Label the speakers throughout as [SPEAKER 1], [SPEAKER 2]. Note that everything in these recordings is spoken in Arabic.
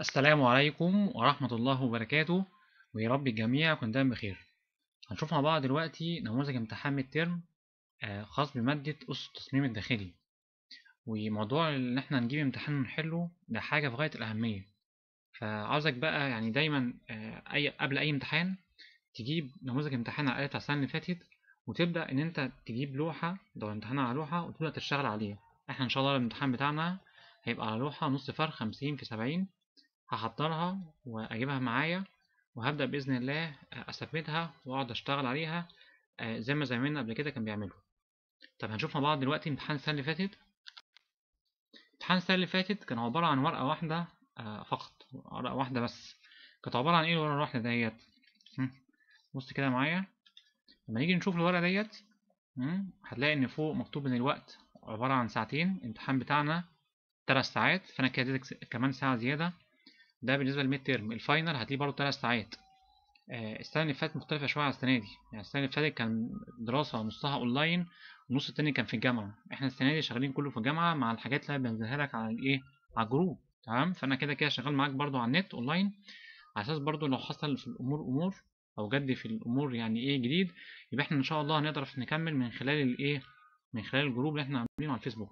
[SPEAKER 1] السلام عليكم ورحمة الله وبركاته ويا رب الجميع يكون دايما بخير هنشوف مع بعض دلوقتي نموذج امتحان الترم آه، خاص بمادة أسس التصميم الداخلي وموضوع إن احنا نجيب امتحان ونحله ده حاجة في غاية الأهمية فعاوزك بقى يعني دايما آه، أي قبل أي امتحان تجيب نموذج امتحان على الآلة السنة اللي فاتت وتبدأ إن أنت تجيب لوحة لو امتحان على لوحة وتبدأ تشتغل عليها احنا إن شاء الله الامتحان بتاعنا هيبقى على لوحة نص فرخ خمسين في سبعين هحضرها واجيبها معايا وهبدأ بإذن الله أثبتها وأقعد أشتغل عليها آه، زي ما زمايلنا قبل كده كان بيعملوا طب هنشوف مع بعض دلوقتي امتحان السنة اللي فاتت امتحان السنة اللي فاتت كان عبارة عن ورقة واحدة آه، فقط ورقة واحدة بس كانت عبارة عن ايه الورقة الواحدة ديت بص كده معايا لما نيجي نشوف الورقة ديت هتلاقي ان فوق مكتوب ان الوقت عبارة عن ساعتين الامتحان بتاعنا تلات ساعات فانا كده كمان ساعة زيادة ده بالنسبه للميد تيرم الفاينل هتلاقيه برضه ثلاث ساعات آه، السنه اللي فاتت مختلفه شويه عن السنه دي يعني السنه اللي فاتت كان دراسه نصها اونلاين والنص التاني كان في الجامعه احنا السنه دي شغالين كله في الجامعه مع الحاجات اللي انا بنزلها لك على الايه على الجروب تمام فانا كده كده شغال معاك برضه على النت اونلاين على اساس برضه لو حصل في الامور امور او جد في الامور يعني ايه جديد يبقى احنا ان شاء الله هنقدر نكمل من خلال الايه من خلال الجروب اللي احنا عاملينه على الفيسبوك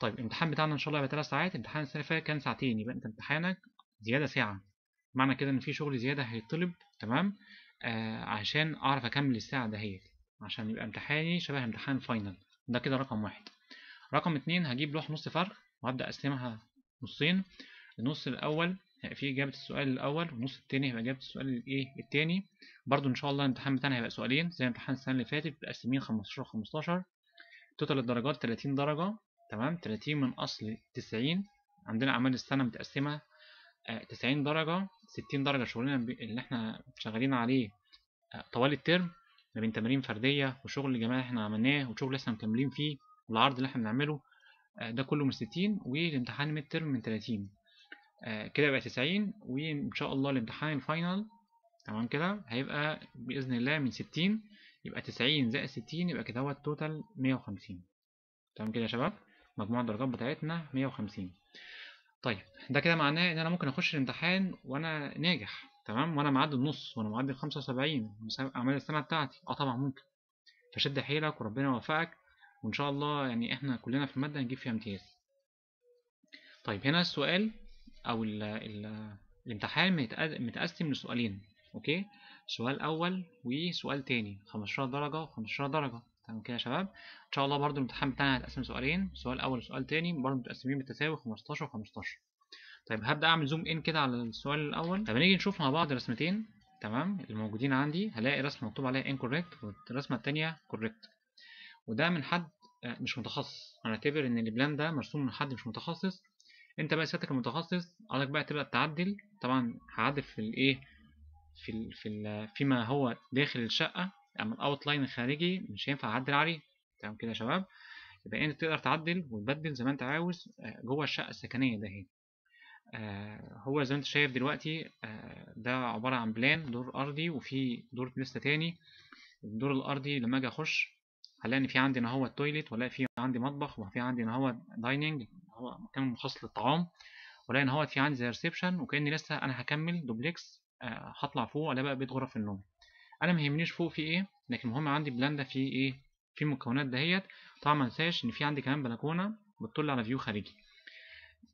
[SPEAKER 1] طيب الامتحان بتاعنا ان شاء الله هيبقى 3 ساعات امتحان السنه كان ساعتين يبقى انت امتحانك زيادة ساعة معنى كده إن في شغل زيادة هيطلب تمام آه عشان أعرف أكمل الساعة دهيت عشان يبقى امتحاني شبه امتحان فاينل ده كده رقم واحد رقم اتنين هجيب لوح نص فرق وهبدأ أقسمها نصين النص الأول هيبقى فيه إجابة السؤال الأول والنص التاني هيبقى إجابة السؤال الإيه التاني برضو إن شاء الله الامتحان بتاعنا هيبقى سؤالين زي امتحان السنة اللي فاتت متقسمين 15 15 توتال الدرجات 30 درجة تمام 30 من أصل 90 عندنا أعمال السنة متقسمة 90 درجة 60 درجة شغلنا اللي احنا شغالين عليه آه، طوال الترم ما بين تمارين فردية وشغل جماعي احنا عملناه وشغل لسه مكملين فيه والعرض اللي احنا بنعمله آه، ده كله من 60 والامتحان ميد ترم من 30 آه، كده يبقى 90 وان شاء الله الامتحان الفاينل تمام كده هيبقى باذن الله من 60 يبقى 90 زائد 60 يبقى كده هو التوتال 150 تمام كده يا شباب مجموع الدرجات بتاعتنا 150 طيب ده كده معناه ان انا ممكن اخش الامتحان وانا ناجح تمام وانا معدي النص وانا معدي 75 اعمال السنه بتاعتي اه طبعا ممكن فشد حيلك وربنا يوفقك وان شاء الله يعني احنا كلنا في الماده هنجيب فيها امتياز طيب هنا السؤال او ال الـ الامتحان متقسم لسؤالين اوكي سؤال اول وسؤال تاني 15 درجه و15 درجه تمام كده يا شباب ان شاء الله برضو الامتحان بتاعنا هيتقسم سؤالين سؤال اول وسؤال تاني برضو متقسمين بالتساوي 15 و15 طيب هبدا اعمل زوم ان كده على السؤال الاول طب نيجي نشوف مع بعض رسمتين تمام الموجودين عندي هلاقي رسمه مكتوب عليها انكوريكت والرسمه التانيه كوريكت وده من حد آه، مش متخصص هنعتبر ان البلان ده مرسوم من حد مش متخصص انت بقى سيادتك المتخصص عليك بقى تبدا تعدل طبعا هعدل في الايه في ال في ال فيما هو داخل الشقه اعمل الاوت لاين الخارجي مش هينفع اعدل عليه تمام كده يا شباب يبقى انت تقدر تعدل وتبدل زي ما انت عاوز آه، جوه الشقه السكنيه ده اهي آه، هو زي ما انت شايف دلوقتي آه، ده عباره عن بلان دور ارضي وفي دور لسه تاني الدور الارضي لما اجي اخش هلاقي ان في عندي ان هو التويليت ولا في عندي مطبخ وفي عندي ان هو دايننج هو مكان مخصص للطعام ولا ان هو في عندي زي ريسبشن وكاني لسه انا هكمل دوبلكس هطلع فوق الاقي بقى بيت غرف النوم انا ما يهمنيش فوق في ايه لكن المهم عندي بلاندا في ايه في مكونات دهيت طبعا ما انساش ان في عندي كمان بلكونه بتطل على فيو خارجي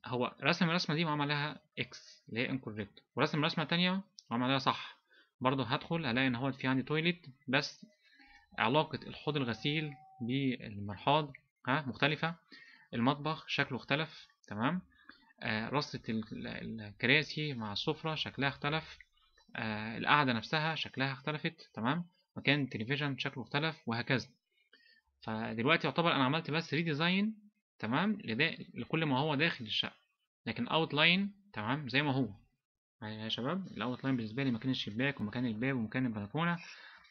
[SPEAKER 1] هو رسم الرسمه دي وعمل لها اكس اللي هي انكوريكت ورسم رسمه تانية وعمل لها صح برضه هدخل هلاقي ان هو في عندي تويليت بس علاقه الحوض الغسيل بالمرحاض ها مختلفه المطبخ شكله اختلف تمام آه رصه الكراسي مع السفره شكلها اختلف آه القعدة نفسها شكلها اختلفت تمام مكان التلفزيون شكله اختلف وهكذا فدلوقتي يعتبر انا عملت بس ريديزاين تمام لكل ما هو داخل الشقة لكن اوت لاين تمام زي ما هو يعني يا شباب الاوت لاين بالنسبة لي مكان الشباك ومكان الباب ومكان البلكونة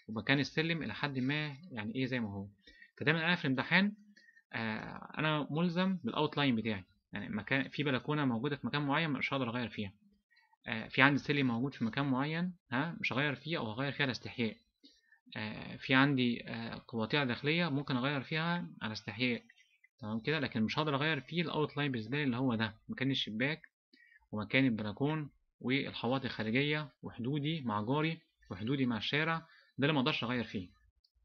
[SPEAKER 1] ومكان السلم الى حد ما يعني ايه زي ما هو فدايما انا في الامتحان آه انا ملزم بالاوت لاين بتاعي يعني مكان في بلكونه موجوده في مكان معين مش هقدر اغير فيها آه، في عندي سلم موجود في مكان معين ها مش هغير فيه او هغير فيه على استحياء آه، في عندي آه، قواطيع داخليه ممكن اغير فيها على استحياء تمام كده لكن مش هقدر اغير فيه الاوت لاين بالنسبه اللي هو ده مكان الشباك ومكان البلكون والحواضر الخارجيه وحدودي مع جاري وحدودي مع الشارع ده اللي ما اقدرش اغير فيه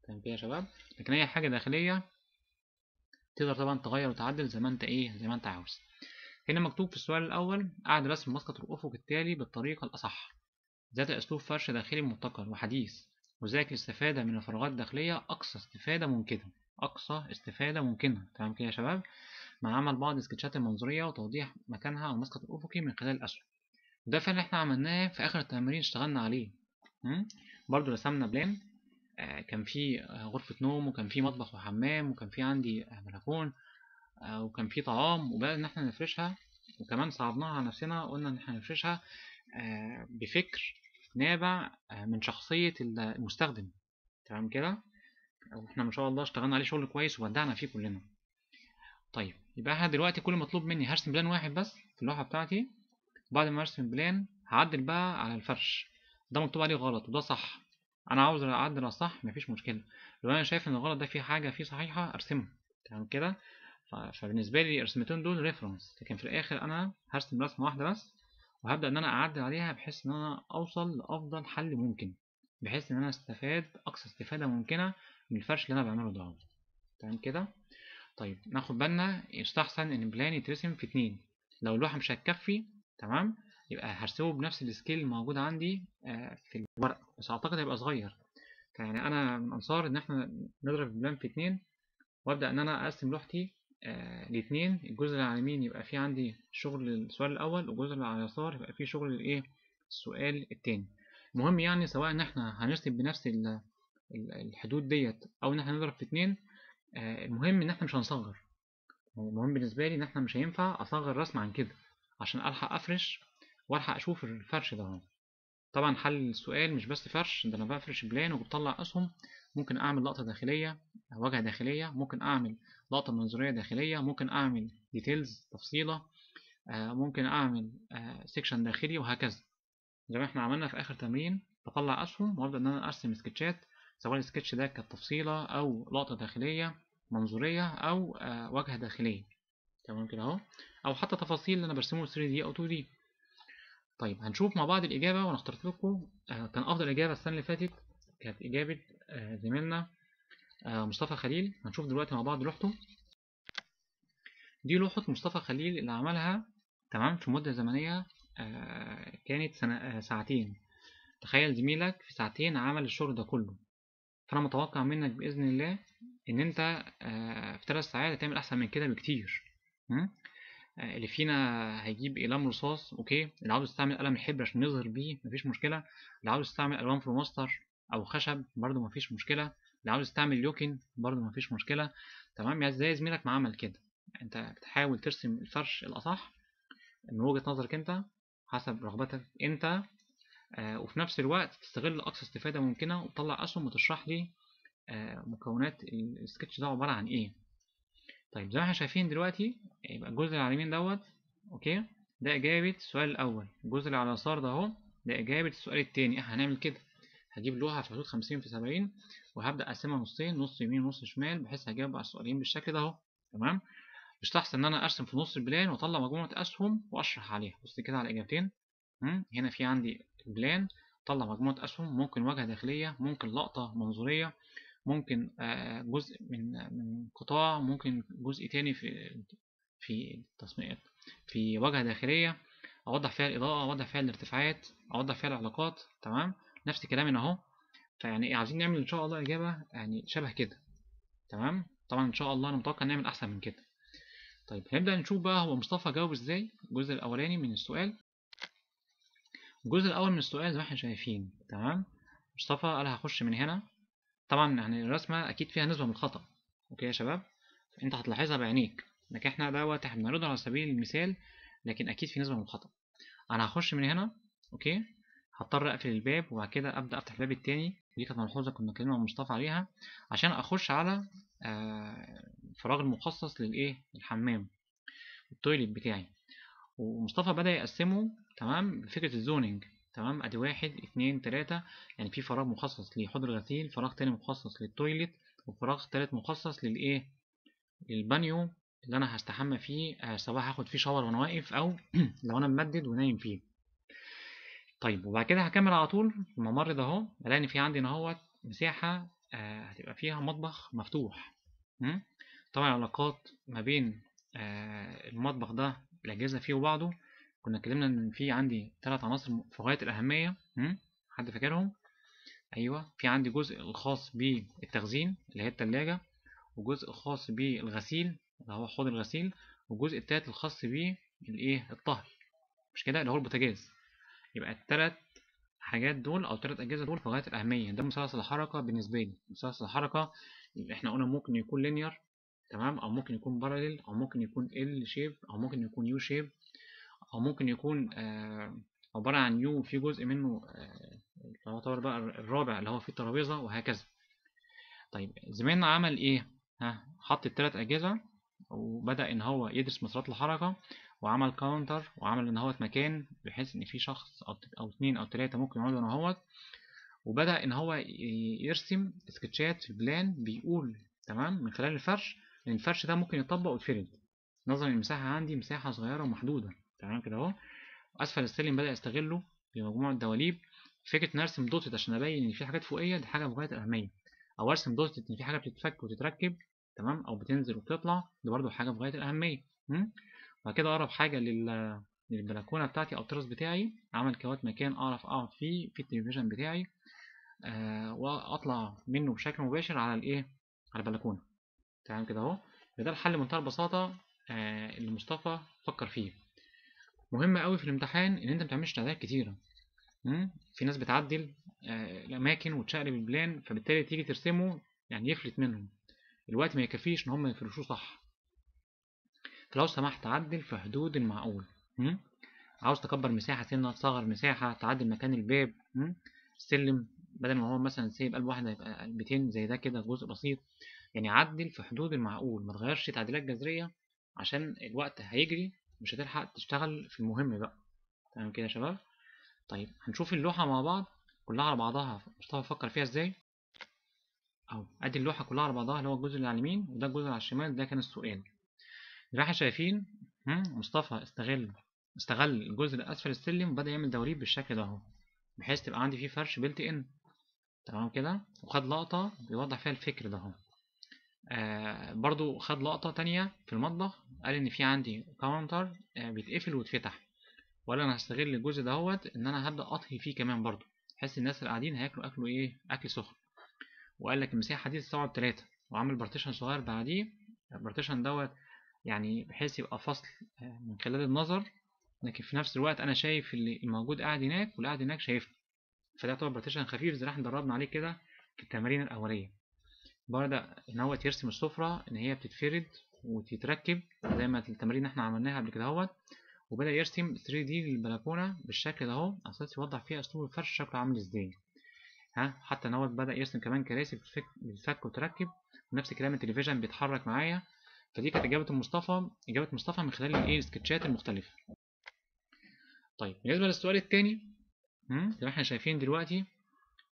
[SPEAKER 1] تمام كده يا شباب لكن اي حاجه داخليه تقدر طبعا تغير وتعدل زي ما انت ايه زي ما انت عاوز هنا مكتوب في السؤال الأول أعد رسم مسقط الأفق التالي بالطريقة الأصح ذات أسلوب فرش داخلي مبتكر وحديث وذلك الاستفادة من الفراغات الداخلية أقصى استفادة ممكنة أقصى استفادة ممكنة تمام كده يا شباب مع عمل بعض السكتشات المنظرية وتوضيح مكانها على المسقط الأفقي من خلال الأسهم ده فعلا احنا عملناه في آخر التمرين اشتغلنا عليه برضو رسمنا بلان آه، كان في آه، غرفة نوم وكان في مطبخ وحمام وكان في عندي آه، بلكون آه، وكان في طعام وبدأنا إن إحنا نفرشها وكمان صعبناها على نفسنا قلنا إن إحنا نفرشها آه، بفكر نابع آه، من شخصية المستخدم تمام كده وإحنا ما شاء الله اشتغلنا عليه شغل كويس وودعنا فيه كلنا طيب يبقى أنا دلوقتي كل مطلوب مني هرسم بلان واحد بس في اللوحة بتاعتي بعد ما أرسم بلان هعدل بقى على الفرش ده مكتوب عليه غلط وده صح انا عاوز اعدل على الصح مفيش مشكله لو انا شايف ان الغلط ده فيه حاجه فيه صحيحه ارسمها تمام كده فبالنسبه لي الرسمتين دول ريفرنس لكن في الاخر انا هرسم رسمه واحده بس وهبدا ان انا اعدل عليها بحيث ان انا اوصل لافضل حل ممكن بحيث ان انا استفاد اقصى استفاده ممكنه من الفرش اللي انا بعمله ده تمام كده طيب ناخد بالنا يستحسن ان البلان يترسم في اتنين لو اللوحه مش هتكفي تمام يبقى هرسمه بنفس السكيل الموجود عندي آه، في الورق بس اعتقد هيبقى صغير يعني انا من انصار ان احنا نضرب البلان في اتنين وابدا ان انا اقسم لوحتي آه، الاثنين الجزء اللي على اليمين يبقى فيه عندي شغل السؤال الأول والجزء اللي على اليسار يبقى فيه شغل الإيه السؤال التاني المهم يعني سواء إن إحنا هنرسم بنفس الحدود ديت أو إن إحنا نضرب في اتنين آه، المهم إن إحنا مش هنصغر المهم بالنسبة لي إن إحنا مش هينفع أصغر رسم عن كده عشان ألحق أفرش وألحق أشوف الفرش ده طبعا حل السؤال مش بس فرش ده انا بفرش بلان وبطلع اسهم ممكن اعمل لقطه داخليه واجهه داخليه ممكن اعمل لقطه منظوريه داخليه ممكن اعمل ديتيلز تفصيله آه، ممكن اعمل سيكشن آه، داخلي وهكذا زي ما احنا عملنا في اخر تمرين بطلع اسهم وابدا ان انا ارسم سكتشات سواء السكتش ده كانت تفصيله او لقطه داخليه منظوريه او آه، واجهه داخليه تمام كده اهو او حتى تفاصيل اللي انا برسمه 3 دي او 2 دي طيب هنشوف مع بعض الإجابة وأنا اخترت لكم آه، كان أفضل إجابة السنة اللي فاتت كانت إجابة آه، زميلنا آه، مصطفى خليل هنشوف دلوقتي مع بعض لوحته دي لوحة مصطفى خليل اللي عملها تمام في مدة زمنية كانت سنة ساعتين تخيل زميلك في ساعتين عمل الشغل ده كله فأنا متوقع منك بإذن الله إن أنت في ثلاث ساعات هتعمل أحسن من كده بكتير آه، اللي فينا هيجيب اقلام رصاص اوكي اللي عاوز يستعمل قلم الحبر عشان يظهر بيه مفيش مشكله اللي عاوز يستعمل الوان فلوماستر او خشب برده مفيش مشكله اللي عاوز يستعمل لوكن برده مفيش مشكله تمام يعني ازاي زميلك ما عمل كده انت بتحاول ترسم الفرش الاصح من وجهه نظرك انت حسب رغبتك انت آه وفي نفس الوقت تستغل اقصى استفاده ممكنه وتطلع اسهم وتشرح لي آه مكونات السكتش ده عباره عن ايه طيب زي ما احنا شايفين دلوقتي يبقى الجزء اللي على اليمين دوت اوكي ده اجابه السؤال الاول الجزء اللي على اليسار ده اهو ده اجابه السؤال الثاني احنا هنعمل كده هجيب لوحه في حدود 50 في 70 وهبدا اقسمها نصين نص يمين ونص شمال بحيث هجاوب على السؤالين بالشكل ده اهو تمام يستحسن ان انا ارسم في نص البلان واطلع مجموعه اسهم واشرح عليها بص كده على الاجابتين هنا في عندي بلان طلع مجموعه اسهم ممكن واجهه داخليه ممكن لقطه منظوريه ممكن آه، جزء من من قطاع ممكن جزء تاني في في التصميم في واجهة داخلية أوضح فيها الإضاءة أوضح فيها الارتفاعات أوضح فيها العلاقات تمام نفس الكلام هنا أهو فيعني إيه، عايزين نعمل إن شاء الله إجابة يعني شبه كده تمام طبعا إن شاء الله أنا متوقع نعمل أحسن من كده طيب هنبدأ نشوف بقى هو مصطفى جاوب إزاي الجزء الأولاني من السؤال الجزء الأول من السؤال زي ما احنا شايفين تمام مصطفى قال هخش من هنا طبعا يعني الرسمه اكيد فيها نسبه من الخطا اوكي يا شباب انت هتلاحظها بعينيك لكن احنا دوت احنا بنعرضه على سبيل المثال لكن اكيد في نسبه من الخطا انا هخش من هنا اوكي هضطر اقفل الباب وبعد كده ابدا افتح الباب التاني ودي كانت ملحوظه كنا اتكلمنا مع مصطفى عليها عشان اخش على الفراغ آه، المخصص للايه الحمام التويليت بتاعي ومصطفى بدا يقسمه تمام بفكره الزوننج تمام ادي واحد اتنين تلاتة يعني في فراغ مخصص لحوض الغسيل فراغ تاني مخصص للتويلت وفراغ تالت مخصص للايه للبانيو اللي انا هستحمى فيه سواء آه، هاخد فيه شاور وانا واقف او لو انا ممدد ونايم فيه طيب وبعد كده هكمل على طول الممر ده اهو الاقي ان في عندي ان اهوت مساحه آه هتبقى فيها مطبخ مفتوح طبعا العلاقات ما بين آه المطبخ ده الاجهزه فيه وبعضه كنا اتكلمنا ان في عندي ثلاث عناصر في غايه الاهميه حد فاكرهم ايوه في عندي جزء الخاص بالتخزين اللي هي الثلاجه وجزء خاص بالغسيل اللي هو حوض الغسيل والجزء التالت الخاص بالايه الطهي مش كده اللي هو البوتاجاز يبقى الثلاث حاجات دول او الثلاث اجهزه دول في غايه الاهميه ده مسلسل الحركه بالنسبه لي مسلسل الحركه احنا قلنا ممكن يكون لينير تمام او ممكن يكون باراليل او ممكن يكون ال شيب او ممكن يكون يو شيب او ممكن يكون آه، عبارة عن يو في جزء منه آه، يعتبر بقى الرابع اللي هو فيه الترابيزة وهكذا طيب زميلنا عمل ايه؟ ها حط التلات أجهزة وبدأ إن هو يدرس مسارات الحركة وعمل كاونتر وعمل إن هو مكان بحيث إن في شخص أو أو اتنين أو تلاتة ممكن يقعدوا ان هوت وبدأ إن هو يرسم سكتشات في بلان بيقول تمام من خلال الفرش إن الفرش ده ممكن يطبق ويتفرد نظرا للمساحة عندي مساحة صغيرة ومحدودة تمام كده اهو اسفل السلم بدا يستغله بمجموعه دواليب فكره ان ارسم دوتت عشان ابين ان في حاجات فوقيه دي حاجه بغايه الاهميه او ارسم دوتت ان في حاجه بتتفك وتتركب تمام او بتنزل وبتطلع دي برده حاجه بغايه الاهميه وبعد كده اقرب حاجه لل للبلكونه بتاعتي او الترس بتاعي عمل كوات مكان اعرف اقعد فيه في التلفزيون بتاعي آه واطلع منه بشكل مباشر على الايه على البلكونه تمام كده اهو ده الحل بمنتهى البساطه آه اللي مصطفى فكر فيه مهم قوي في الامتحان ان انت ما تعديلات كتيره في ناس بتعدل آه، الاماكن وتشقلب البلان فبالتالي تيجي ترسمه يعني يفلت منهم الوقت ما يكفيش ان هم يفرشوه صح فلو سمحت عدل في حدود المعقول عاوز تكبر مساحه سنه تصغر مساحه تعدل مكان الباب السلم بدل ما هو مثلا سايب قلب واحده يبقى قلبتين زي ده كده جزء بسيط يعني عدل في حدود المعقول ما تغيرش تعديلات جذريه عشان الوقت هيجري مش هتلحق تشتغل في المهم بقى تمام كده يا شباب طيب هنشوف اللوحة مع بعض كلها على بعضها مصطفى فكر فيها ازاي اهو ادي اللوحة كلها على بعضها اللي هو الجزء اللي على اليمين وده الجزء اللي على الشمال ده كان السؤال اللي احنا شايفين مصطفى استغل استغل الجزء اللي اسفل السلم وبدأ يعمل دوريب بالشكل ده اهو بحيث تبقى عندي فيه فرش بلت ان تمام كده وخد لقطة بيوضح فيها الفكر ده اهو آه، برضو خد لقطة تانية في المطبخ قال إن في عندي كاونتر آه، بيتقفل ويتفتح ولا أنا هستغل الجزء دهوت إن أنا هبدأ أطهي فيه كمان برضو بحيث الناس اللي قاعدين هياكلوا أكلوا إيه أكل سخن وقال لك المساحة دي تستوعب تلاتة وعامل بارتيشن صغير بعديه البارتيشن دوت يعني بحيث يبقى فصل آه، من خلال النظر لكن في نفس الوقت أنا شايف اللي موجود قاعد هناك واللي قاعد هناك شايفه فده يعتبر بارتيشن خفيف زي ما احنا دربنا عليه كده في التمارين الأولية برضه ان هو يرسم السفرة إن هي بتتفرد وتتركب زي ما التمرين احنا عملناها قبل كده اهوت وبدأ يرسم 3D للبلكونة بالشكل ده اهو عشان يوضح فيها أسلوب الفرش شكله عامل ازاي ها حتى إن هو بدأ يرسم كمان كراسي بتتفك وتركب ونفس كلام التلفزيون بيتحرك معايا فدي كانت إجابة مصطفى إجابة مصطفى من خلال الإيه السكتشات المختلفة طيب بالنسبة للسؤال التاني زي ما احنا شايفين دلوقتي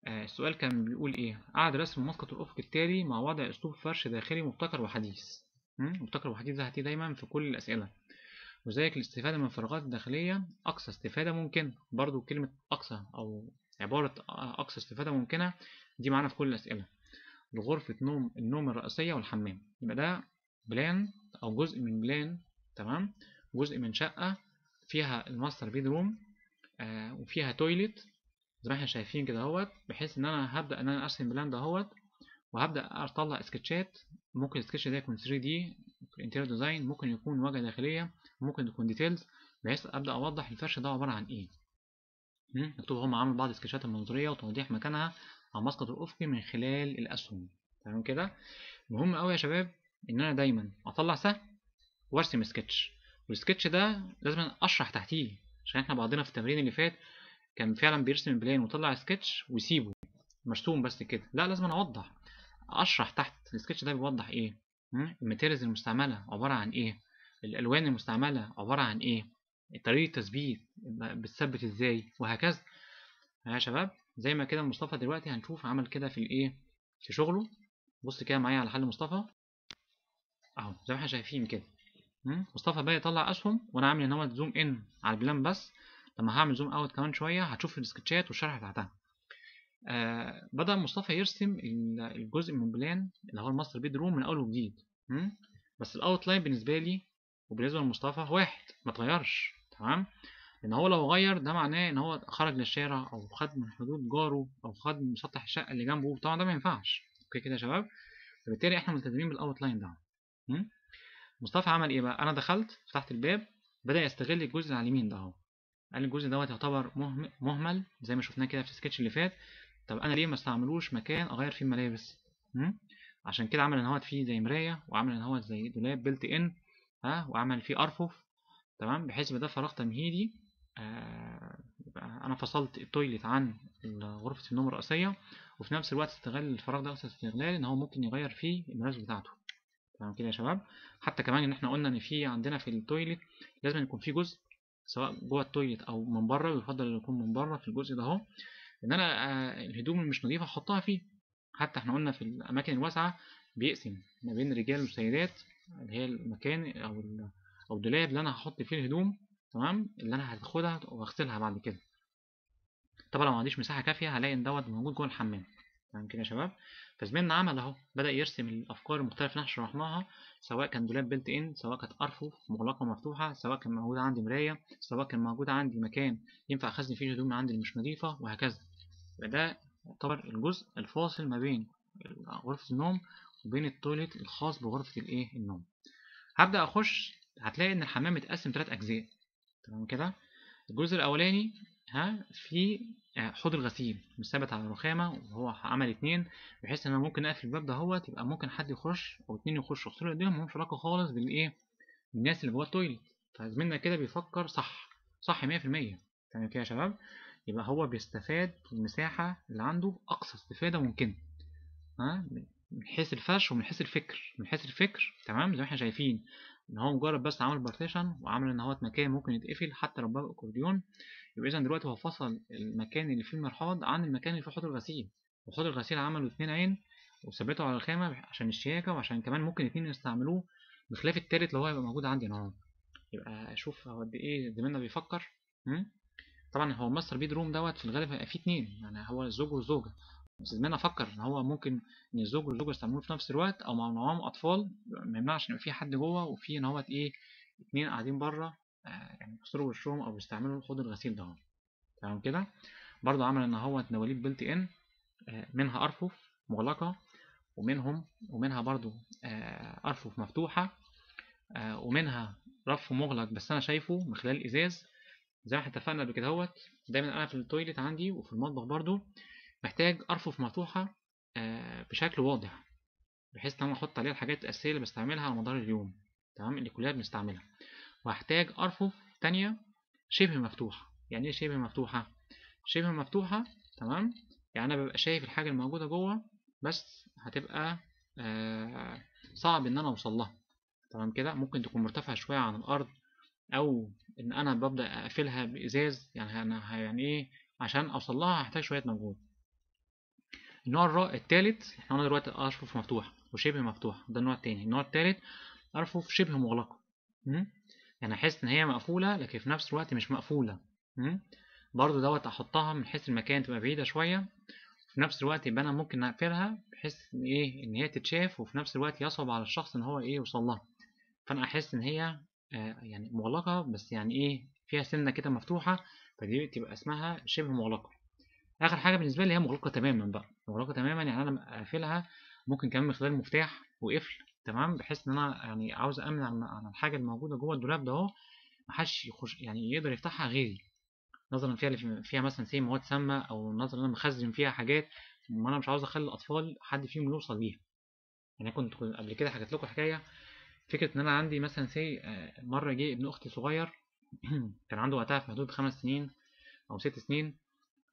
[SPEAKER 1] آه، السؤال كان بيقول ايه قعد رسم مسقط الافق التالي مع وضع اسلوب فرش داخلي مبتكر وحديث مبتكر وحديث ده هتيجي دايما في كل الاسئله وذلك الاستفاده من الفراغات الداخليه اقصى استفاده ممكنه برضو كلمه اقصى او عباره اقصى استفاده ممكنه دي معانا في كل الاسئله لغرفه نوم النوم الرئيسيه والحمام يبقى ده بلان او جزء من بلان تمام جزء من شقه فيها الماستر بيدروم آه وفيها تويلت زي ما احنا شايفين كده اهوت بحيث ان انا هبدا ان انا ارسم بلان ده اهوت وهبدا اطلع سكتشات ممكن السكتش ده يكون 3 دي انتيريو ديزاين ممكن يكون واجهه داخليه ممكن يكون ديتيلز بحيث ابدا اوضح الفرش ده عباره عن ايه مكتوب هم عامل بعض السكتشات المنظريه وتوضيح مكانها على المسقط الافقي من خلال الاسهم تمام كده مهم قوي يا شباب ان انا دايما اطلع سهم وارسم سكتش والسكتش ده لازم اشرح تحتيه عشان احنا بعضنا في التمرين اللي فات كان فعلا بيرسم البلان ويطلع سكتش ويسيبه مرسوم بس كده لا لازم أنا اوضح اشرح تحت السكتش ده بيوضح ايه الماتيريالز المستعمله عباره عن ايه الالوان المستعمله عباره عن ايه طريقه التثبيت بتثبت ازاي وهكذا يا شباب زي ما كده مصطفى دلوقتي هنشوف عمل كده في الايه في شغله بص كده معايا على حل مصطفى اهو زي ما احنا شايفين كده مصطفى بقى يطلع اسهم وانا عامل ان هو زوم ان على البلان بس لما هعمل زوم اوت كمان شويه هتشوف السكتشات والشرح بتاعتها آه بدأ مصطفى يرسم الجزء من بلان اللي هو الماستر بيد روم من اول وجديد بس الاوت لاين بالنسبه لي وبالنسبه لمصطفى واحد ما اتغيرش تمام لان هو لو غير ده معناه ان هو خرج للشارع او خد من حدود جاره او خد من سطح الشقه اللي جنبه طبعا ده ما ينفعش اوكي كده يا شباب فبالتالي احنا ملتزمين بالاوت لاين ده مصطفى عمل ايه بقى انا دخلت فتحت الباب بدا يستغل الجزء على اليمين ده اهو قال الجزء دوت يعتبر مهمل زي ما شفناه كده في السكتش اللي فات طب انا ليه ما استعملوش مكان اغير فيه الملابس عشان كده عمل ان هو فيه زي مرايه وعمل ان هو زي دولاب بلت ان ها وعمل فيه ارفف تمام بحيث ده فراغ تمهيدي آه انا فصلت التويليت عن غرفه النوم الرئيسيه وفي نفس الوقت استغل الفراغ ده استغلال ان هو ممكن يغير فيه الملابس بتاعته تمام كده يا شباب حتى كمان ان احنا قلنا ان في عندنا في التويليت لازم يكون في جزء سواء جوه التويليت او من بره يفضل انه يكون من بره في الجزء ده اهو ان انا آه، الهدوم اللي مش نظيفه احطها فيه حتى احنا قلنا في الاماكن الواسعه بيقسم ما بين رجال وسيدات اللي هي المكان او او الدولاب اللي انا هحط فيه الهدوم تمام اللي انا هاخدها واغسلها بعد كده طبعا لو ما عنديش مساحه كافيه هلاقي ان دوت موجود جوه الحمام تمام يعني كده يا شباب فزمان عمل اهو بدأ يرسم الأفكار المختلفة اللي احنا شرحناها سواء كان دولاب بلت إن سواء كانت أرفف مغلقة مفتوحه سواء كان موجود عندي مراية سواء كان موجود عندي مكان ينفع أخزن فيه الهدوم عندي اللي مش نظيفة وهكذا يبقى ده يعتبر الجزء الفاصل ما بين غرفة النوم وبين التواليت الخاص بغرفة الإيه النوم هبدأ أخش هتلاقي إن الحمام متقسم ثلاث أجزاء تمام كده الجزء الأولاني ها في آه، حوض الغسيل مثبت ثابت على رخامة وهو عمل اتنين بحيث ان انا ممكن اقفل الباب ده هو يبقى ممكن حد يخش او اتنين يخشوا يغسلوا ايديهم ملهمش علاقة خالص بالايه بالناس اللي جوه التويلت طيب، فزميلنا كده بيفكر صح صح 100% تمام كده يا شباب يبقى هو بيستفاد المساحة اللي عنده أقصى استفادة ممكنة ها من حيث الفرش ومن حيث الفكر من حيث الفكر تمام زي ما احنا شايفين ان هو مجرد بس عمل بارتيشن وعمل ان هو مكان ممكن يتقفل حتى لو باب اكورديون يبقى اذا دلوقتي هو فصل المكان اللي فيه المرحاض عن المكان اللي فيه حوض الغسيل وحوض الغسيل عملوا اتنين عين وثبته على الخامة عشان الشياكة وعشان كمان ممكن اتنين يستعملوه بخلاف التالت اللي هو هيبقى موجود عندي انا اهو يبقى اشوف هو قد ايه دماغنا بيفكر طبعا هو ماستر بيد روم دوت في الغالب هيبقى فيه اتنين يعني هو الزوج والزوجه بس زمان افكر ان هو ممكن ان الزوج والزوجه يستعملوه في نفس الوقت او مع معاهم اطفال ما يمنعش ان يبقى في حد جوه وفي ان هو ايه اتنين قاعدين بره آه، يعني يكسروا وشهم او بيستعملوا الحوض الغسيل ده تمام كده برضه عمل ان هو نواليب بلت ان منها ارفف مغلقه ومنهم ومنها برضو آه، ارفف مفتوحه آه، ومنها رف مغلق بس انا شايفه من خلال الازاز زي ما احنا اتفقنا قبل كده دايما انا في التويليت عندي وفي المطبخ برضو محتاج أرفف مفتوحة آه، بشكل واضح بحيث ان انا احط عليها الحاجات الاساسيه اللي بستعملها على مدار اليوم تمام اللي كلنا بنستعملها وهحتاج ارفف تانية شبه مفتوحه يعني ايه شبه مفتوحه شبه مفتوحه تمام يعني انا ببقى شايف الحاجه الموجوده جوه بس هتبقى آه، صعب ان انا اوصل لها تمام كده ممكن تكون مرتفعه شويه عن الارض او ان انا ببدا اقفلها بازاز يعني انا يعني ايه عشان اوصل لها هحتاج شويه مجهود النوع الرا التالت احنا قلنا دلوقتي ارفف مفتوح وشبه مفتوح ده النوع التاني النوع التالت ارفف شبه مغلقه يعني احس ان هي مقفوله لكن في نفس الوقت مش مقفوله برضو دوت احطها من حيث المكان تبقى بعيده شويه في نفس الوقت يبقى انا ممكن اقفلها بحيث ان ايه ان هي تتشاف وفي نفس الوقت يصعب على الشخص ان هو ايه يوصل لها فانا احس ان هي آه يعني مغلقه بس يعني ايه فيها سنه كده مفتوحه فدي تبقى اسمها شبه مغلقه اخر حاجه بالنسبه لي هي مغلقه تماما بقى مغلقه تماما يعني انا قافلها ممكن كمان من خلال مفتاح وقفل تمام بحيث ان انا يعني عاوز امن عن الحاجه الموجوده جوه الدولاب ده اهو محدش يخش يعني يقدر يفتحها غيري نظرا فيها اللي فيها مثلا سي مواد سامه او نظرا انا مخزن فيها حاجات ما انا مش عاوز اخلي الاطفال حد فيهم يوصل ليها يعني كنت قبل كده حكيت لكم حكايه فكره ان انا عندي مثلا سي مره جه ابن اختي صغير كان عنده وقتها في حدود خمس سنين او ست سنين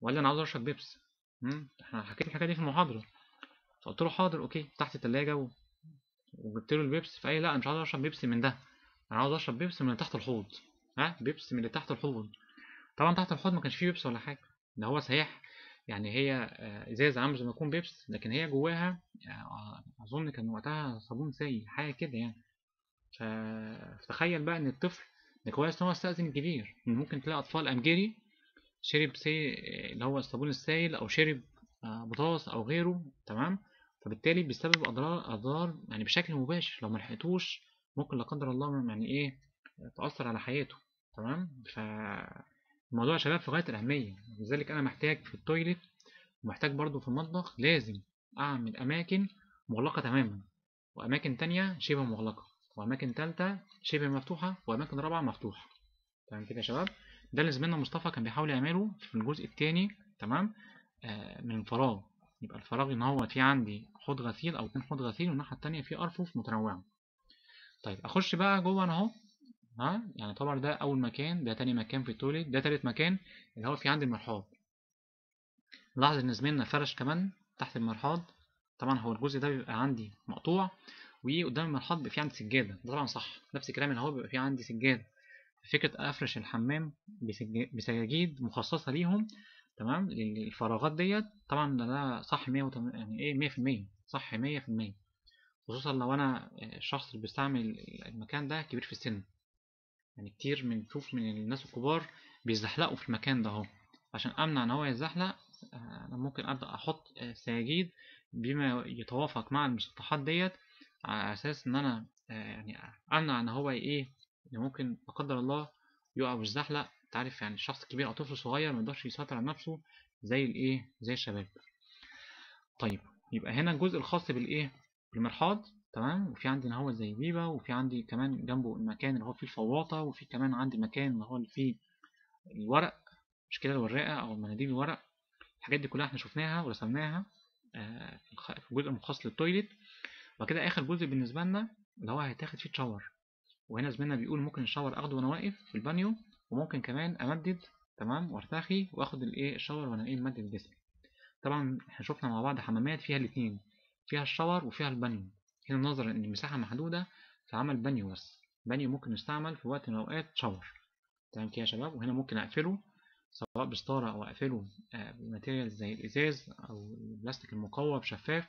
[SPEAKER 1] وقال لي انا عاوز اشرب بيبس احنا حكيت الحكايه دي في المحاضره فقلت له حاضر اوكي تحت التلاجة و... وجبت له البيبسي فقال لي لا انا مش عاوز اشرب بيبسي من ده انا عاوز اشرب بيبسي من اللي تحت الحوض ها بيبسي من اللي تحت الحوض طبعا تحت الحوض ما كانش فيه بيبسي ولا حاجه ده هو صحيح يعني هي آه، ازاز عامل زي ما يكون بيبس لكن هي جواها آه، اظن كان وقتها صابون سايل حاجه كده يعني فتخيل بقى ان الطفل ده كويس ان هو استاذن كبير ممكن تلاقي اطفال امجري شرب سي اللي هو الصابون السائل او شرب آه، بطاطس او غيره تمام فبالتالي بيسبب اضرار اضرار يعني بشكل مباشر لو ما لحقتوش ممكن لا قدر الله يعني ايه تاثر على حياته تمام فالموضوع يا شباب في غايه الاهميه لذلك انا محتاج في التويليت ومحتاج برضو في المطبخ لازم اعمل اماكن مغلقه تماما واماكن تانية شبه مغلقه واماكن تالتة شبه مفتوحه واماكن رابعه مفتوحه تمام كده يا شباب ده اللي زميلنا مصطفى كان بيحاول يعمله في الجزء الثاني تمام آه من الفراغ يبقى الفراغ ان هو في عندي حوض غسيل او اتنين حوض غسيل والناحيه الثانيه في ارفف متنوعه طيب اخش بقى جوه انا اهو ها يعني طبعا ده اول مكان ده تاني مكان في التوليت ده تالت مكان اللي هو في عندي المرحاض لاحظ ان زميلنا فرش كمان تحت المرحاض طبعا هو الجزء ده بيبقى عندي مقطوع وقدام المرحاض بيبقى في عندي سجاده ده طبعا صح نفس الكلام اللي هو بيبقى في عندي سجاده فكرة أفرش الحمام بسجاجيد مخصصة ليهم تمام للفراغات ديت طبعا ده صح 180 يعني ايه 100% صح 100% خصوصا لو انا الشخص آه، اللي بيستعمل المكان ده كبير في السن يعني كتير من شوف من الناس الكبار بيزحلقوا في المكان ده اهو عشان امنع ان هو يزحلق آه، انا ممكن ابدا احط آه، سجاجيد بما يتوافق مع المسطحات ديت على اساس ان انا يعني امنع ان هو ايه ان ممكن لا قدر الله يقع ويتزحلق انت عارف يعني شخص كبير او طفل صغير ما يقدرش يسيطر على نفسه زي الايه زي الشباب طيب يبقى هنا الجزء الخاص بالايه بالمرحاض تمام وفي عندي هنا هو زي بيبه وفي عندي كمان جنبه المكان اللي هو فيه الفواطه وفي كمان عندي مكان اللي هو اللي فيه الورق مش كده الورقه او مناديل الورق الحاجات دي كلها احنا شفناها ورسمناها آه، في الجزء المخصص للتويليت وبعد كده اخر جزء بالنسبه لنا اللي هو هيتاخد فيه تشاور وهنا زميلنا بيقول ممكن الشاور اخده وانا واقف في البانيو وممكن كمان امدد تمام وارتخي واخد الايه الشاور وانا ايه ممدد جسمي طبعا احنا شفنا مع بعض حمامات فيها الاتنين فيها الشاور وفيها البانيو هنا نظرا ان المساحه محدوده فعمل بانيو بس بانيو ممكن يستعمل في وقت من الاوقات شاور تمام كده يا شباب وهنا ممكن اقفله سواء بستاره او اقفله آه، بماتيريال زي الازاز او البلاستيك المقوى بشفاف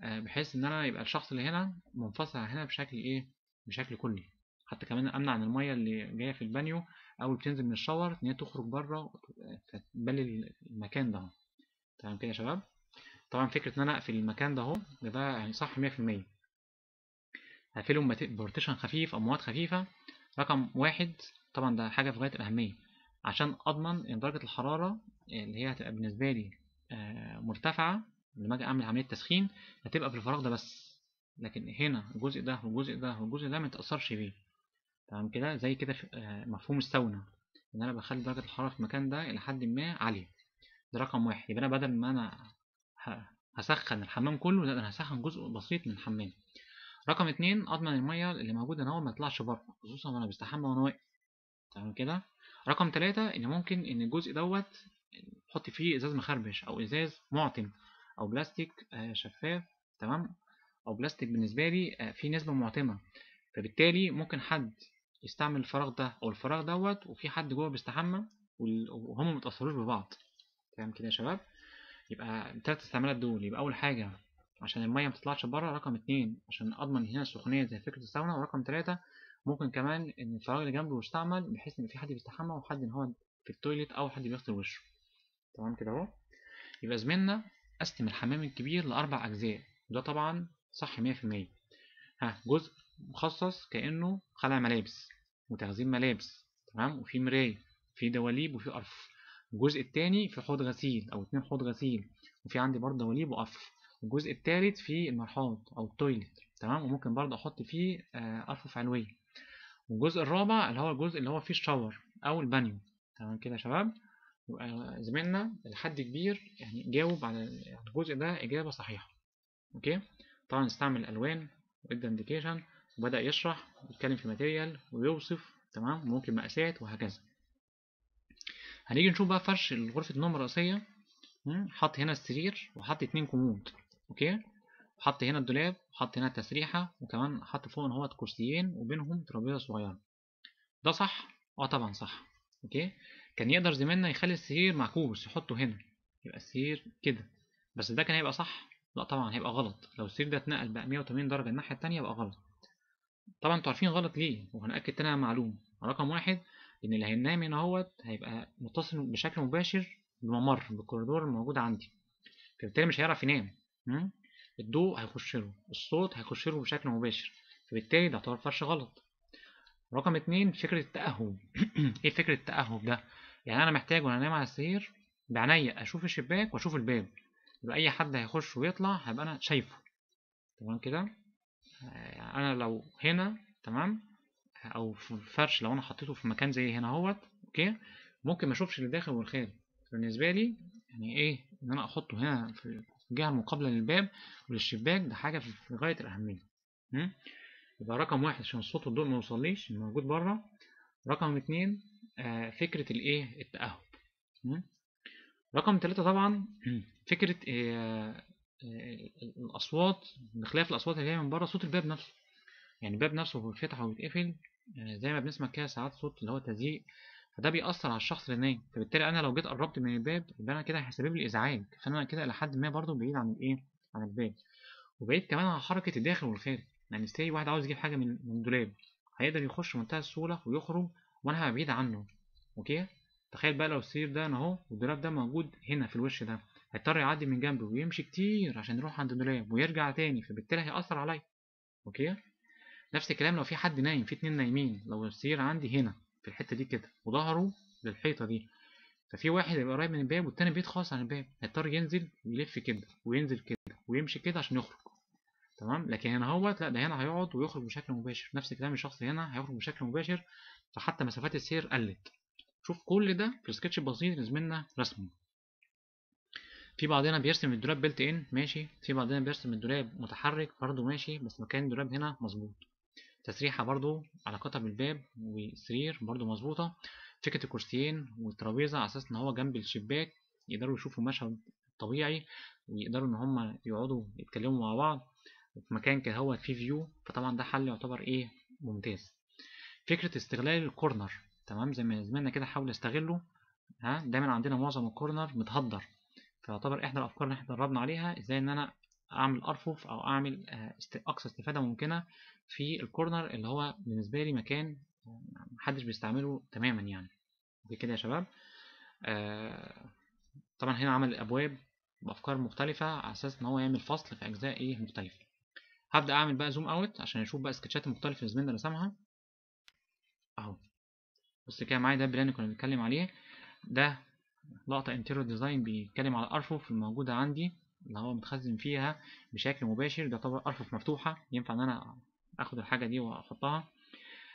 [SPEAKER 1] آه، بحيث ان انا يبقى الشخص اللي هنا منفصل هنا بشكل ايه بشكل كلي حتى كمان امنع عن الميه اللي جايه في البانيو او بتنزل من الشاور ان هي تخرج بره تبلل المكان ده تمام كده يا شباب طبعا فكره ان انا اقفل المكان ده اهو ده ده يعني صح 100% هقفله بارتيشن خفيف او مواد خفيفه رقم واحد طبعا ده حاجه في غايه الاهميه عشان اضمن ان درجه الحراره اللي هي هتبقى بالنسبه لي آه، مرتفعه لما اجي اعمل عمليه تسخين هتبقى في الفراغ ده بس لكن هنا الجزء ده والجزء ده والجزء ده ما تاثرش بيه تمام كده زي كده آه، مفهوم استونى ان انا بخلي درجه الحراره في المكان ده الى حد ما عاليه ده رقم واحد يبقى انا بدل ما انا هسخن الحمام كله لا انا هسخن جزء بسيط من الحمام رقم اتنين اضمن الميه اللي موجوده هنا ما يطلعش بره خصوصا وانا بستحمى وانا واقف تمام كده رقم تلاتة ان ممكن ان الجزء دوت نحط فيه ازاز مخربش او ازاز معتم او بلاستيك آه، شفاف تمام او بلاستيك بالنسبه لي آه، فيه نسبه معتمه فبالتالي ممكن حد يستعمل الفراغ ده او الفراغ دوت وفي حد جوه بيستحمى وهم متأثروش ببعض تمام كده يا شباب يبقى التلات استعمالات دول يبقى اول حاجه عشان الميه متطلعش بره رقم اتنين عشان اضمن هنا السخونية زي فكره الساونا ورقم تلاته ممكن كمان ان الفراغ اللي جنبه يستعمل بحيث ان في حد بيستحمى وحد ان هو في التويليت او حد بيغسل وشه تمام كده اهو يبقى زميلنا قسم الحمام الكبير لاربع اجزاء وده طبعا صح 100% ها جزء مخصص كأنه خلع ملابس وتخزين ملابس تمام وفي مراية في دواليب وفي قرف الجزء الثاني في حوض غسيل أو اثنين حوض غسيل وفي عندي برضه دواليب وقرف الجزء الثالث في المرحاض أو التويلت تمام وممكن برضه أحط فيه أرفف آه، علوية والجزء الرابع اللي هو الجزء اللي هو فيه الشاور أو البانيو تمام كده يا شباب زميلنا لحد كبير يعني جاوب على الجزء ده إجابة صحيحة أوكي طبعا استعمل الألوان وإدى إنديكيشن وبدأ يشرح يتكلم في ماتيريال ويوصف تمام ممكن مقاسات وهكذا هنيجي نشوف بقى فرش غرفة النوم الرئيسية حط هنا السرير وحط اتنين كومود اوكي وحط هنا الدولاب وحط هنا التسريحة وكمان حط فوق ان هو كرسيين وبينهم ترابيزة صغيرة ده صح اه طبعا صح اوكي كان يقدر زميلنا يخلي السرير معكوس يحطه هنا يبقى السرير كده بس ده كان هيبقى صح لا طبعا هيبقى غلط لو السرير ده اتنقل بقى 180 درجة الناحية التانية يبقى غلط طبعا انتوا عارفين غلط ليه وهنأكد تاني على معلومة رقم واحد إن اللي هينام هنا اهوت هيبقى متصل بشكل مباشر بالممر بالكوريدور الموجود عندي فبالتالي مش هيعرف ينام الضوء هيخش له الصوت هيخش له بشكل مباشر فبالتالي ده يعتبر فرش غلط رقم اتنين فكرة التأهب ايه فكرة التأهب ده؟ يعني أنا محتاج وأنا نايم على السرير بعينيا أشوف الشباك وأشوف الباب يبقى أي حد هيخش ويطلع هبقى أنا شايفه تمام كده يعني انا لو هنا تمام او في الفرش لو انا حطيته في مكان زي هنا اهوت اوكي ممكن ما اشوفش اللي داخل والخارج بالنسبه لي يعني ايه ان انا احطه هنا في الجهه المقابله للباب وللشباك ده حاجه في غايه الاهميه يبقى رقم واحد عشان الصوت والضوء ما يوصليش موجود بره رقم اتنين آه فكره الايه التاهب رقم تلاتة طبعا فكرة آه آه، الاصوات بخلاف الاصوات اللي جايه من بره صوت الباب نفسه يعني الباب نفسه بيتفتح وبيتقفل آه، زي ما بنسمع كده ساعات صوت اللي هو تزييق فده بيأثر على الشخص اللي نايم فبالتالي انا لو جيت قربت من الباب يبقى انا كده هيسبب لي ازعاج فانا كده لحد ما برضه بعيد عن الايه عن الباب وبعيد كمان عن حركه الداخل والخارج يعني ازاي واحد عاوز يجيب حاجه من من دولاب هيقدر يخش بمنتهى السهوله ويخرج وانا هبقى بعيد عنه اوكي تخيل بقى لو السرير ده انا اهو والدولاب ده موجود هنا في الوش ده هيضطر يعدي من جنبي ويمشي كتير عشان يروح عند دولاب ويرجع تاني فبالتالي هيأثر عليا اوكي نفس الكلام لو في حد نايم في اتنين نايمين لو السرير عندي هنا في الحته دي كده وظهره للحيطه دي ففي واحد هيبقى قريب من الباب والتاني بيت خاص عن الباب هيضطر ينزل ويلف كده وينزل كده ويمشي كده عشان يخرج تمام لكن هنا اهوت لا ده هنا هيقعد ويخرج بشكل مباشر نفس الكلام الشخص هنا هيخرج بشكل مباشر فحتى مسافات السير قلت شوف كل ده في سكتش بسيط لازم لنا رسمه في بعضنا بيرسم الدولاب بيلت ان ماشي في بعضنا بيرسم الدولاب متحرك برضه ماشي بس مكان الدولاب هنا مظبوط تسريحه برضه علاقتها بالباب والسرير برضه مظبوطه فكره الكرسيين والترابيزه على اساس ان هو جنب الشباك يقدروا يشوفوا مشهد طبيعي ويقدروا ان هم يقعدوا يتكلموا مع بعض وفي مكان هو فيه فيو فطبعا ده حل يعتبر ايه ممتاز فكره استغلال الكورنر تمام زي ما زميلنا كده حاول استغله ها دايما عندنا معظم الكورنر متهدر تعتبر إحدى الأفكار اللي إحنا اتدربنا عليها إزاي إن أنا أعمل أرفف أو أعمل آه، أقصى استفادة ممكنة في الكورنر اللي هو بالنسبة لي مكان آه، محدش بيستعمله تماما يعني كده يا شباب آه، طبعا هنا عمل الأبواب بأفكار مختلفة على أساس إن هو يعمل فصل في أجزاء إيه مختلفة هبدأ أعمل بقى زوم أوت عشان أشوف بقى سكتشات المختلفة اللي زميلنا رسمها أهو بص كده معايا ده البلان اللي كنا بنتكلم عليه ده لقطة انتيريو ديزاين بيتكلم على الأرفف الموجودة عندي اللي هو متخزن فيها بشكل مباشر ده طبعا أرفف مفتوحة ينفع إن أنا آخد الحاجة دي وأحطها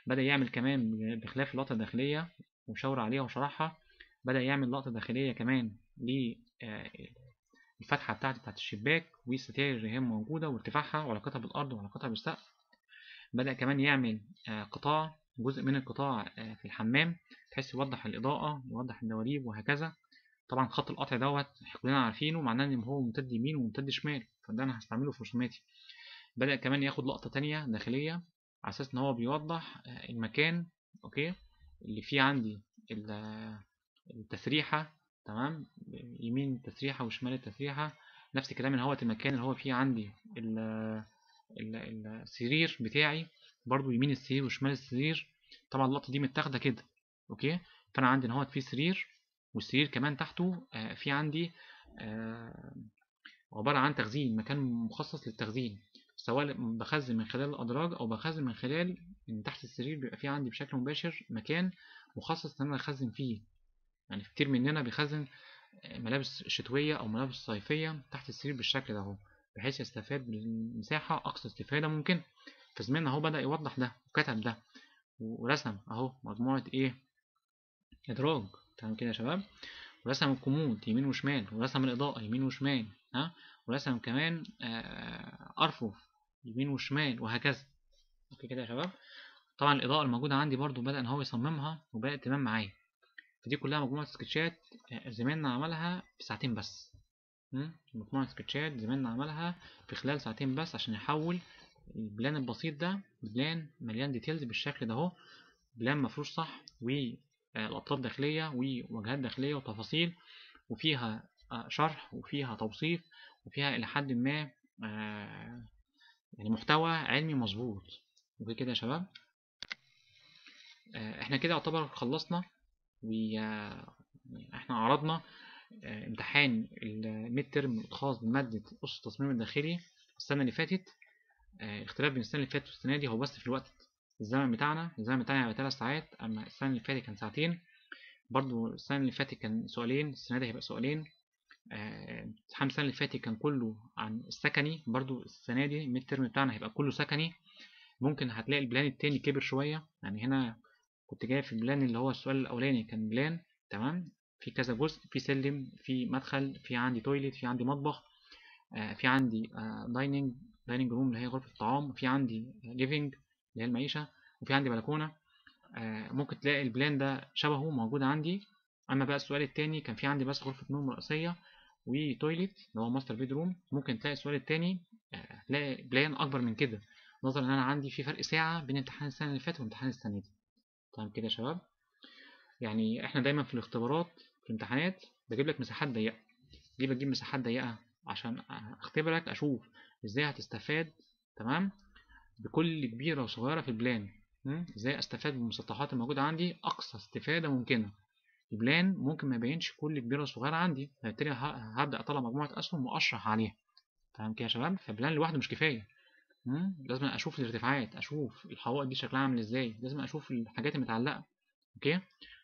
[SPEAKER 1] بدأ يعمل كمان بخلاف اللقطة الداخلية وشاور عليها وشرحها بدأ يعمل لقطة داخلية كمان للفتحة آه، بتاعتي بتاعت الشباك والستاير اللي هي موجودة وارتفاعها وعلاقتها بالأرض وعلاقتها بالسقف بدأ كمان يعمل آه، قطاع جزء من القطاع آه، في الحمام بحيث يوضح الإضاءة يوضح الدواليب وهكذا طبعا خط القطع دوت كلنا عارفينه معناه ان هو ممتد يمين وممتد شمال فده انا هستعمله في رسوماتي بدأ كمان ياخد لقطة تانية داخلية على اساس ان هو بيوضح المكان اوكي اللي فيه عندي التسريحة تمام يمين التسريحة وشمال التسريحة نفس الكلام ان هو المكان اللي هو فيه عندي السرير بتاعي برضو يمين السرير وشمال السرير طبعا اللقطة دي متاخدة كده اوكي فانا عندي ان هو في سرير والسرير كمان تحته آه، في عندي آه، عبارة عن تخزين مكان مخصص للتخزين سواء بخزن من خلال الأدراج أو بخزن من خلال من تحت السرير بيبقى في عندي بشكل مباشر مكان مخصص إن أنا أخزن فيه يعني كتير مننا بيخزن آه، ملابس شتوية أو ملابس صيفية تحت السرير بالشكل ده أهو بحيث يستفاد من المساحة أقصى استفادة ممكن فزميلنا أهو بدأ يوضح ده وكتب ده ورسم أهو مجموعة إيه إدراج تمام كده يا شباب ورسم الكومود يمين وشمال ورسم الإضاءة يمين وشمال ها ورسم كمان آه، أرفف يمين وشمال وهكذا اوكي كده يا شباب طبعا الإضاءة الموجودة عندي برضو بدأ إن هو يصممها وبدأت تمام معايا فدي كلها مجموعة سكتشات آه، زميلنا عملها في ساعتين بس مجموعة سكتشات زميلنا عملها في خلال ساعتين بس عشان يحول البلان البسيط ده بلان مليان ديتيلز بالشكل ده اهو بلان مفروش صح و الأطراف آه، الداخلية وواجهات داخلية وتفاصيل وفيها آه، شرح وفيها توصيف وفيها إلى حد ما آه، يعني محتوى علمي مظبوط وفي كده يا شباب احنا كده يعتبر خلصنا واحنا عرضنا امتحان الميد ترم الخاص بمادة أسس التصميم الداخلي السنة اللي فاتت اختلاف بين السنة اللي فاتت والسنة دي هو بس في الوقت الزمن بتاعنا الزمن بتاعنا هيبقى تلات ساعات اما السنه اللي فاتت كان ساعتين برضو السنه اللي فاتت كان سؤالين السنه دي هيبقى سؤالين امتحان آه، السنه اللي فاتت كان كله عن السكني برضو السنه دي الميد ترم بتاعنا هيبقى كله سكني ممكن هتلاقي البلان التاني كبر شويه يعني هنا كنت جاي في البلان اللي هو السؤال الاولاني كان بلان تمام في كذا جزء في سلم في مدخل في عندي تويليت في عندي مطبخ آه، في عندي دايننج دايننج روم اللي هي غرفه الطعام في عندي ليفنج اللي هي المعيشة وفي عندي بلكونة آه، ممكن تلاقي البلان ده شبهه موجود عندي أما بقى السؤال التاني كان في عندي بس غرفة نوم رئيسية وتويليت اللي هو ماستر بيدروم ممكن تلاقي السؤال التاني آه، هتلاقي بلان أكبر من كده نظرا إن أنا عندي في فرق ساعة بين امتحان السنة اللي فاتت وامتحان السنة دي تمام طيب كده يا شباب يعني إحنا دايما في الاختبارات في الامتحانات بجيب لك مساحات ضيقة ليه بجيب مساحات ضيقة عشان اختبرك اشوف ازاي هتستفاد تمام بكل كبيرة وصغيرة في البلان ازاي استفاد من المسطحات الموجودة عندي اقصى استفادة ممكنة البلان ممكن ما يبينش كل كبيرة وصغيرة عندي فبالتالي هبدأ اطلع مجموعة اسهم واشرح عليها تمام كده يا شباب فالبلان لوحده مش كفاية لازم اشوف الارتفاعات اشوف الحوائط دي شكلها عامل ازاي لازم اشوف الحاجات المتعلقة اوكي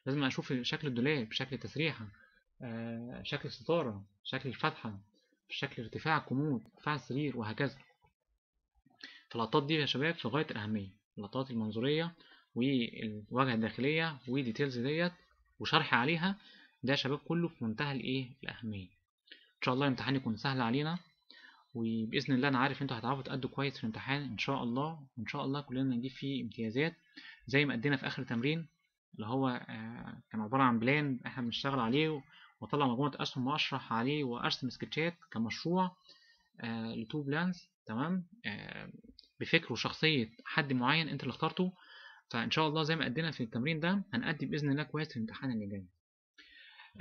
[SPEAKER 1] لازم اشوف شكل الدولاب شكل التسريحة آه، شكل الستارة شكل الفتحة شكل ارتفاع الكمود ارتفاع السرير وهكذا اللقطات دي يا شباب في غاية الأهمية اللقطات المنظورية والواجهة الداخلية وديتيلز ديت وشرح عليها ده يا شباب كله في منتهى الايه الأهمية ان شاء الله الامتحان يكون سهل علينا وباذن الله انا عارف انتوا هتعرفوا تأدوا كويس في الامتحان ان شاء الله وان شاء الله كلنا نجيب فيه امتيازات زي ما ادينا في اخر تمرين اللي هو آه، كان عباره عن بلان احنا بنشتغل عليه واطلع مجموعه اسهم واشرح عليه وارسم سكتشات كمشروع آه، لتو بلانز تمام آه، بفكر وشخصيه حد معين انت اللي اخترته فان شاء الله زي ما ادينا في التمرين ده هنأدي باذن الله كويس في الامتحان اللي جاي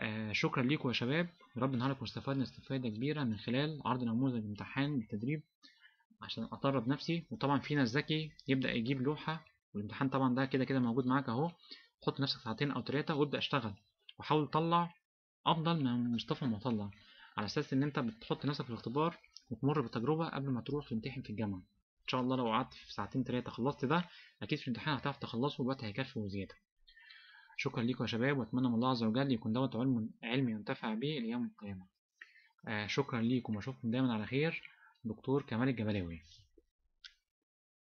[SPEAKER 1] آه شكرا ليكم يا شباب يا رب نهاركم استفدنا استفاده كبيره من خلال عرض نموذج امتحان التدريب عشان اطرب نفسي وطبعا في ناس ذكي يبدا يجيب لوحه والامتحان طبعا ده كده كده موجود معاك اهو حط نفسك ساعتين او ثلاثه وابدا اشتغل وحاول تطلع افضل من مصطفى ما طلع على اساس ان انت بتحط نفسك في الاختبار وتمر بتجربه قبل ما تروح تمتحن في الجامعه ان شاء الله لو قعدت في ساعتين ثلاثه خلصت ده اكيد في الامتحان هتعرف تخلصه والوقت هيكفي وزياده شكرا ليكم يا شباب واتمنى من الله عز وجل يكون دوت علم علم ينتفع به اليوم القيامه آه شكرا ليكم واشوفكم دايما على خير دكتور كمال الجبلاوي